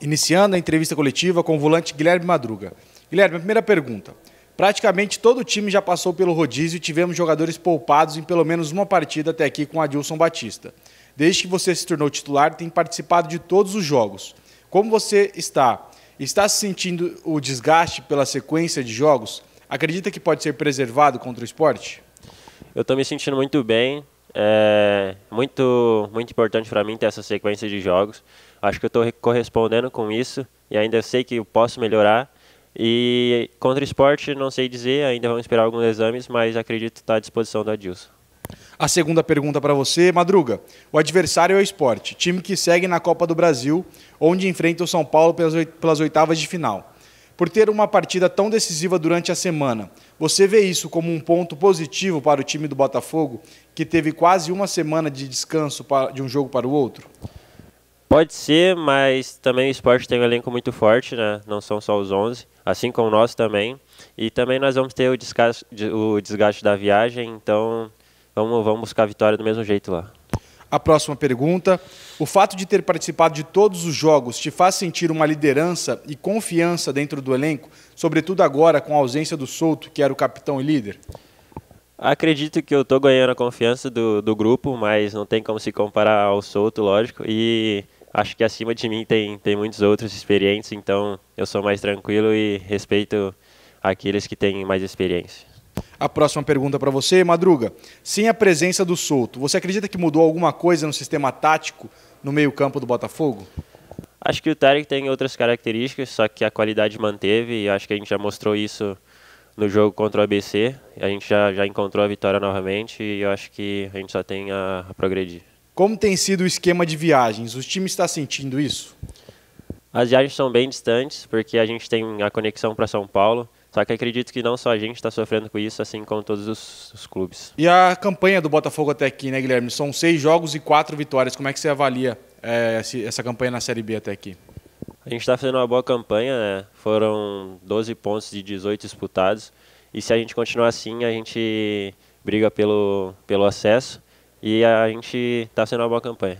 Iniciando a entrevista coletiva com o volante Guilherme Madruga. Guilherme, a primeira pergunta. Praticamente todo o time já passou pelo rodízio e tivemos jogadores poupados em pelo menos uma partida até aqui com Adilson Batista. Desde que você se tornou titular, tem participado de todos os jogos. Como você está? Está se sentindo o desgaste pela sequência de jogos? Acredita que pode ser preservado contra o esporte? Eu estou me sentindo muito bem. É muito, muito importante para mim ter essa sequência de jogos. Acho que eu estou correspondendo com isso e ainda sei que eu posso melhorar. E contra o esporte, não sei dizer, ainda vamos esperar alguns exames, mas acredito estar tá à disposição do Adilson. A segunda pergunta para você, Madruga. O adversário é o esporte, time que segue na Copa do Brasil, onde enfrenta o São Paulo pelas oitavas de final por ter uma partida tão decisiva durante a semana. Você vê isso como um ponto positivo para o time do Botafogo, que teve quase uma semana de descanso de um jogo para o outro? Pode ser, mas também o esporte tem um elenco muito forte, né? não são só os 11, assim como nós também. E também nós vamos ter o desgaste, o desgaste da viagem, então vamos, vamos buscar a vitória do mesmo jeito lá. A próxima pergunta. O fato de ter participado de todos os jogos te faz sentir uma liderança e confiança dentro do elenco, sobretudo agora com a ausência do Souto, que era o capitão e líder? Acredito que eu estou ganhando a confiança do, do grupo, mas não tem como se comparar ao Souto, lógico. E acho que acima de mim tem, tem muitos outros experientes, então eu sou mais tranquilo e respeito aqueles que têm mais experiência. A próxima pergunta para você, Madruga. Sem a presença do Souto, você acredita que mudou alguma coisa no sistema tático no meio-campo do Botafogo? Acho que o Tarek tem outras características, só que a qualidade manteve e acho que a gente já mostrou isso no jogo contra o ABC. A gente já, já encontrou a vitória novamente e eu acho que a gente só tem a, a progredir. Como tem sido o esquema de viagens? O time está sentindo isso? As viagens são bem distantes, porque a gente tem a conexão para São Paulo só que acredito que não só a gente está sofrendo com isso, assim como todos os, os, clubes. E a campanha do Botafogo até aqui, né, Guilherme? São seis jogos e quatro vitórias. Como é que você avalia é, essa campanha na Série B até aqui? A gente está fazendo uma boa campanha, né? Foram 12 pontos de 18 disputados. E se a gente continuar assim, a gente briga pelo, pelo acesso. E a gente está fazendo uma boa campanha.